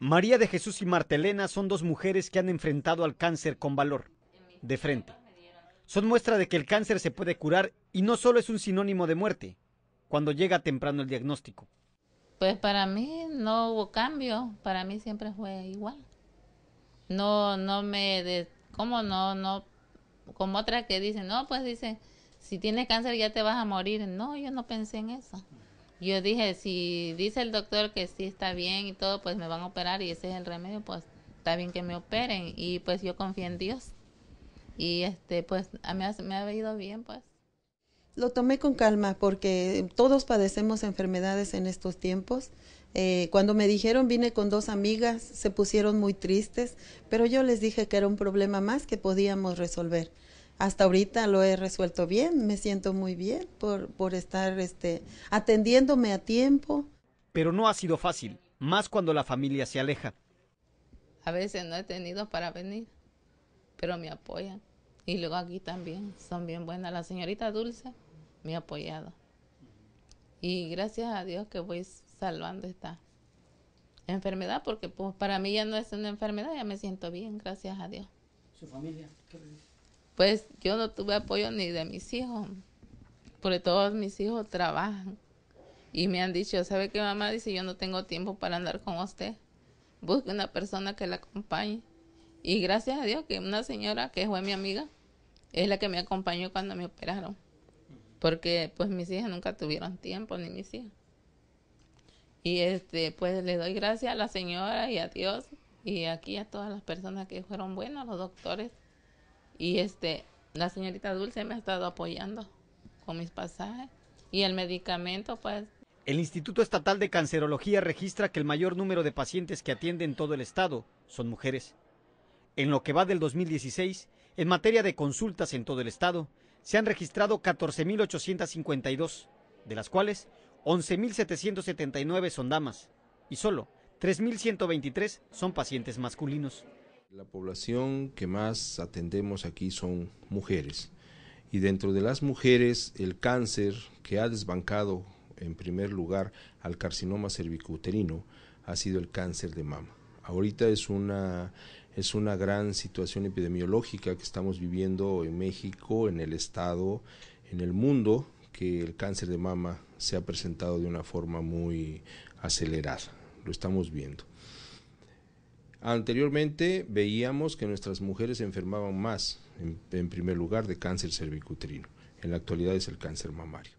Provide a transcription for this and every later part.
María de Jesús y Martelena son dos mujeres que han enfrentado al cáncer con valor, de frente. Son muestra de que el cáncer se puede curar y no solo es un sinónimo de muerte, cuando llega temprano el diagnóstico. Pues para mí no hubo cambio, para mí siempre fue igual. No, no me, ¿cómo no? no Como otra que dicen, no, pues dice, si tienes cáncer ya te vas a morir. No, yo no pensé en eso. Yo dije, si dice el doctor que sí está bien y todo, pues me van a operar y ese es el remedio, pues está bien que me operen. Y pues yo confío en Dios. Y este, pues a mí me ha ido bien, pues. Lo tomé con calma porque todos padecemos enfermedades en estos tiempos. Eh, cuando me dijeron vine con dos amigas, se pusieron muy tristes, pero yo les dije que era un problema más que podíamos resolver hasta ahorita lo he resuelto bien, me siento muy bien por, por estar este, atendiéndome a tiempo. Pero no ha sido fácil, más cuando la familia se aleja. A veces no he tenido para venir, pero me apoyan. Y luego aquí también, son bien buenas. La señorita Dulce me ha apoyado. Y gracias a Dios que voy salvando esta enfermedad, porque pues, para mí ya no es una enfermedad, ya me siento bien, gracias a Dios. ¿Su familia? ¿Qué pues yo no tuve apoyo ni de mis hijos, porque todos mis hijos trabajan. Y me han dicho, ¿sabe qué mamá? Dice, yo no tengo tiempo para andar con usted. Busque una persona que la acompañe. Y gracias a Dios que una señora que fue mi amiga es la que me acompañó cuando me operaron. Porque pues mis hijas nunca tuvieron tiempo, ni mis hijas. Y este, pues le doy gracias a la señora y a Dios y aquí a todas las personas que fueron buenas, los doctores y este, la señorita Dulce me ha estado apoyando con mis pasajes y el medicamento, pues. El Instituto Estatal de Cancerología registra que el mayor número de pacientes que atiende en todo el estado son mujeres. En lo que va del 2016, en materia de consultas en todo el estado, se han registrado 14.852, de las cuales 11.779 son damas y solo 3.123 son pacientes masculinos. La población que más atendemos aquí son mujeres. Y dentro de las mujeres, el cáncer que ha desbancado en primer lugar al carcinoma cervicouterino ha sido el cáncer de mama. Ahorita es una, es una gran situación epidemiológica que estamos viviendo en México, en el Estado, en el mundo, que el cáncer de mama se ha presentado de una forma muy acelerada. Lo estamos viendo. Anteriormente veíamos que nuestras mujeres enfermaban más, en, primer lugar, de cáncer cervicuterino. En la actualidad es el cáncer mamario.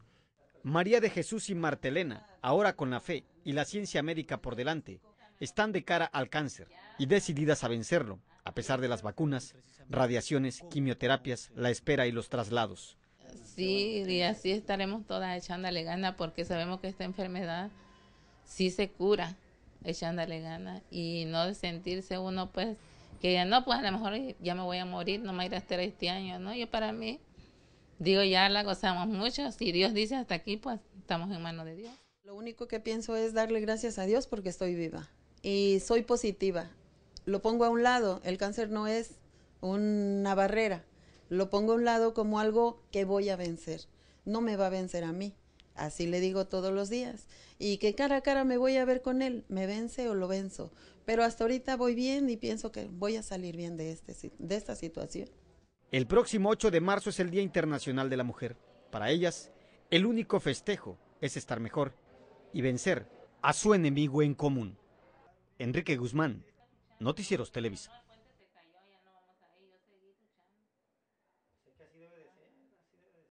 María de Jesús y Martelena, ahora con la fe y la ciencia médica por delante, están de cara al cáncer y decididas a vencerlo, a pesar de las vacunas, radiaciones, quimioterapias, la espera y los traslados. Sí, y así estaremos todas echándole gana porque sabemos que esta enfermedad sí se cura echándole ganas y no sentirse uno pues que ya no, pues a lo mejor ya me voy a morir, no me iré estar este año, ¿no? Yo para mí digo, ya la gozamos mucho, si Dios dice hasta aquí, pues estamos en manos de Dios. Lo único que pienso es darle gracias a Dios porque estoy viva y soy positiva. Lo pongo a un lado, el cáncer no es una barrera, lo pongo a un lado como algo que voy a vencer, no me va a vencer a mí, Así le digo todos los días. Y que cara a cara me voy a ver con él, me vence o lo venzo. Pero hasta ahorita voy bien y pienso que voy a salir bien de, este, de esta situación. El próximo 8 de marzo es el Día Internacional de la Mujer. Para ellas, el único festejo es estar mejor y vencer a su enemigo en común. Enrique Guzmán, Noticieros Televisa.